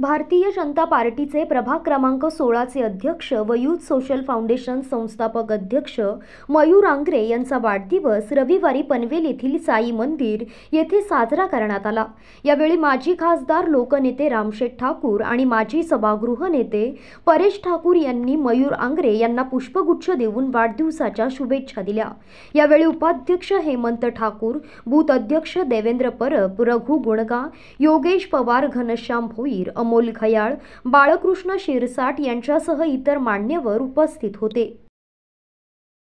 भारतीय जनता पार्टीचे प्रभाग क्रमांक सोळाचे अध्यक्ष व यूथ सोशल फाउंडेशन संस्थापक अध्यक्ष मयूर आंग्रे यांचा वाढदिवस रविवारी पनवेल येथील साई मंदिर येथे साजरा करण्यात आला यावेळी माजी खासदार लोकनेते रामशेठ ठाकूर आणि माजी सभागृह नेते परेश ठाकूर यांनी मयूर आंग्रे यांना पुष्पगुच्छ देऊन वाढदिवसाच्या शुभेच्छा दिल्या यावेळी उपाध्यक्ष हेमंत ठाकूर बूथ अध्यक्ष देवेंद्र परब रघु गुणगा योगेश पवार घनश्याम भोईर अमोल खयाळ बाळकृष्ण शिरसाट यांच्यासह इतर मान्यवर उपस्थित होते